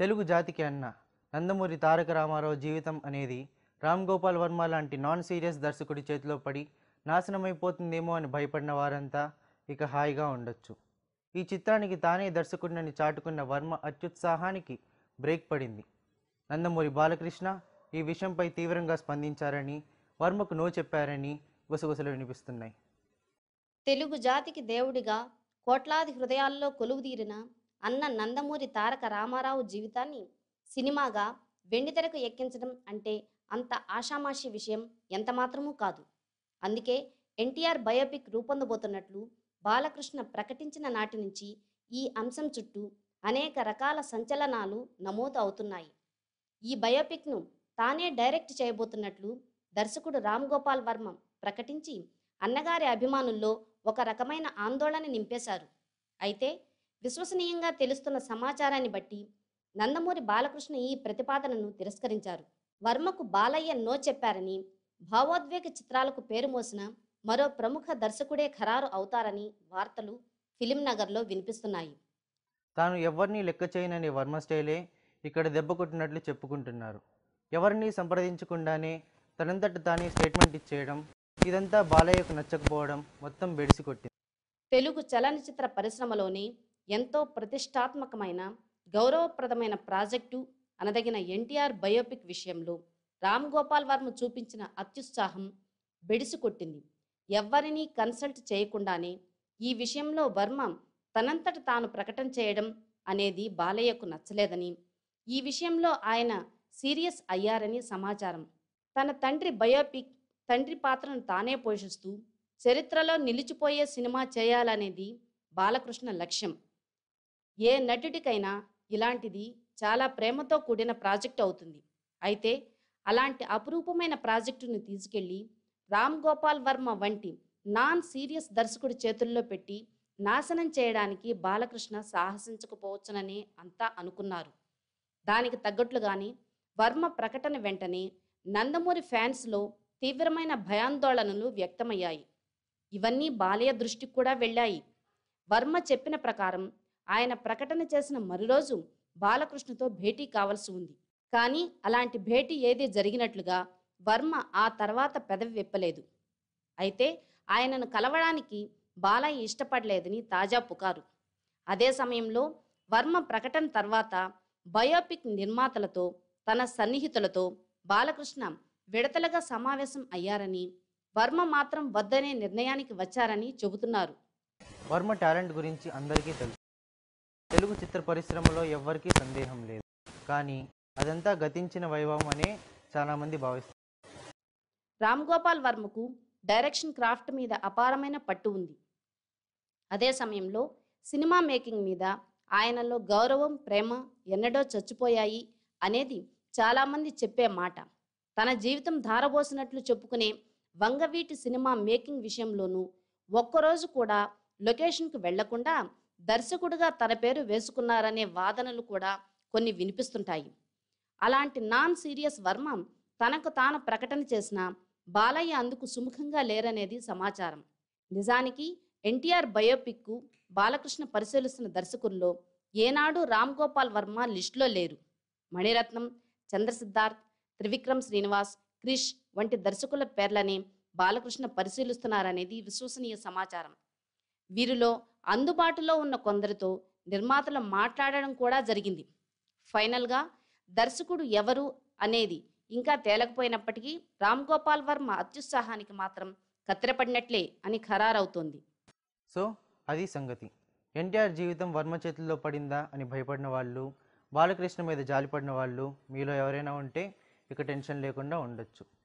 తెలుగు జాతికి అన్న నందమూరి తారక రామారావు జీవితం అనేది రామ్ గోపాల్ వర్మ లాంటి నాన్ సీరియస్ దర్శకుడి చేతిలో పడి నాశనమైపోతుందేమో అని భయపడిన వారంతా ఇక హాయిగా ఉండొచ్చు ఈ చిత్రానికి తానే దర్శకుడినని చాటుకున్న వర్మ అత్యుత్సాహానికి బ్రేక్ పడింది నందమూరి బాలకృష్ణ ఈ విషయంపై తీవ్రంగా స్పందించారని వర్మకు నో చెప్పారని గుసగుసలు వినిపిస్తున్నాయి తెలుగు జాతికి దేవుడిగా కోట్లాది హృదయాల్లో కొలువుదీరిన అన్న నందమూరి తారక రామారావు జీవితాన్ని సినిమాగా వెండితెరకు ఎక్కించడం అంటే అంత ఆషామాషి విషయం ఎంతమాత్రమూ కాదు అందుకే ఎన్టీఆర్ బయోపిక్ రూపొందబోతున్నట్లు బాలకృష్ణ ప్రకటించిన నాటి నుంచి ఈ అంశం చుట్టూ అనేక రకాల సంచలనాలు నమోదు అవుతున్నాయి ఈ బయోపిక్ను తానే డైరెక్ట్ చేయబోతున్నట్లు దర్శకుడు రామ్ గోపాల్ వర్మ ప్రకటించి అన్నగారి అభిమానుల్లో ఒక రకమైన ఆందోళన నింపేశారు అయితే విశ్వసనీయంగా తెలుస్తున్న సమాచారాన్ని బట్టి నందమూరి బాలకృష్ణ ఈ ప్రతిపాదనను తిరస్కరించారు వర్మకు బాలయ్య నో చెప్పారని భావోద్వేగ చిత్రాలకు పేరు మోసిన మరో ప్రముఖ దర్శకుడే ఖరారు అవుతారని వార్తలు ఫిలిం నగర్లో వినిపిస్తున్నాయి తాను ఎవరిని లెక్క చేయనని వర్మ స్టైలే ఇక్కడ దెబ్బ కొట్టినట్లు చెప్పుకుంటున్నారు ఎవరిని సంప్రదించకుండానే తనంతట తానే స్టేట్మెంట్ ఇచ్చేయడం ఇదంతా బాలయ్యకు నచ్చకపోవడం మొత్తం బెడిసి కొట్టింది తెలుగు చలనచిత్ర పరిశ్రమలోని ఎంతో ప్రతిష్టాత్మకమైన గౌరవప్రదమైన ప్రాజెక్టు అనదగిన ఎన్టీఆర్ బయోపిక్ విషయంలో రామ్ గోపాల్ వర్మ చూపించిన అత్యుత్సాహం బెడిసికొట్టింది ఎవ్వరినీ కన్సల్ట్ చేయకుండానే ఈ విషయంలో వర్మ తనంతట తాను ప్రకటన చేయడం అనేది బాలయ్యకు నచ్చలేదని ఈ విషయంలో ఆయన సీరియస్ అయ్యారని సమాచారం తన తండ్రి బయోపిక్ తండ్రి పాత్రను తానే పోషిస్తూ చరిత్రలో నిలిచిపోయే సినిమా చేయాలనేది బాలకృష్ణ లక్ష్యం ఏ నటుడికైనా ఇలాంటిది చాలా ప్రేమతో కూడిన ప్రాజెక్ట్ అవుతుంది అయితే అలాంటి అపురూపమైన ప్రాజెక్టును తీసుకెళ్లి రామ్ గోపాల్ వర్మ వంటి నాన్ సీరియస్ దర్శకుడి చేతుల్లో పెట్టి నాశనం చేయడానికి బాలకృష్ణ సాహసించకపోవచ్చునని అంతా అనుకున్నారు దానికి తగ్గట్లుగానే వర్మ ప్రకటన వెంటనే నందమూరి ఫ్యాన్స్లో తీవ్రమైన భయాందోళనలు వ్యక్తమయ్యాయి ఇవన్నీ బాలయ్య దృష్టికి కూడా వెళ్ళాయి వర్మ చెప్పిన ప్రకారం ఆయన ప్రకటన చేసిన మరురోజు బాలకృష్ణతో భేటీ కావలసి ఉంది కానీ అలాంటి భేటీ ఏది జరిగినట్లుగా వర్మ ఆ తర్వాత పెదవి విప్పలేదు అయితే ఆయనను కలవడానికి బాలయ్య ఇష్టపడలేదని తాజా పుకారు అదే సమయంలో వర్మ ప్రకటన తర్వాత బయోపిక్ నిర్మాతలతో తన సన్నిహితులతో బాలకృష్ణ విడతలుగా సమావేశం అయ్యారని వర్మ మాత్రం వద్దనే నిర్ణయానికి వచ్చారని చెబుతున్నారు వర్మ టాలెంట్ గురించి అందరికీ తెలుసు తెలుగు చిత్ర పరిశ్రమలో ఎవ్వరికీ సందేహం లేదు కానీ అదంతా గతించిన వైభవం అనే చాలామంది భావిస్తారు రామ్ గోపాల్ వర్మకు డైరెక్షన్ క్రాఫ్ట్ మీద అపారమైన పట్టు ఉంది అదే సమయంలో సినిమా మేకింగ్ మీద ఆయనలో గౌరవం ప్రేమ ఎన్నడో చచ్చిపోయాయి అనేది చాలామంది చెప్పే మాట తన జీవితం ధారబోసినట్లు చెప్పుకునే వంగవీటి సినిమా మేకింగ్ విషయంలోనూ ఒక్కరోజు కూడా లొకేషన్కు వెళ్లకుండా దర్శకుడుగా తన పేరు వేసుకున్నారనే వాదనలు కూడా కొన్ని వినిపిస్తుంటాయి అలాంటి నాన్ సీరియస్ వర్మ తనకు తాను ప్రకటన చేసిన బాలయ్య అందుకు సుముఖంగా లేరనేది సమాచారం నిజానికి ఎన్టీఆర్ బయోపిక్కు బాలకృష్ణ పరిశీలిస్తున్న దర్శకుల్లో ఏనాడు రామ్ గోపాల్ వర్మ లిస్టులో లేరు మణిరత్నం చంద్రసిద్ధార్థ్ త్రివిక్రమ్ శ్రీనివాస్ క్రిష్ వంటి దర్శకుల పేర్లని బాలకృష్ణ పరిశీలిస్తున్నారనేది విశ్వసనీయ సమాచారం వీరిలో అందుబాటులో ఉన్న కొందరితో నిర్మాతలు మాట్లాడడం కూడా జరిగింది ఫైనల్గా దర్శకుడు ఎవరు అనేది ఇంకా తేలకపోయినప్పటికీ రామ్ గోపాల్ వర్మ అత్యుత్సాహానికి మాత్రం కత్తిరపడినట్లే అని ఖరారవుతోంది సో అది సంగతి ఎన్టీఆర్ జీవితం వర్మ చేతుల్లో పడిందా అని భయపడిన వాళ్ళు బాలకృష్ణ మీద జాలిపడిన వాళ్ళు మీలో ఎవరైనా ఉంటే ఇక టెన్షన్ లేకుండా ఉండొచ్చు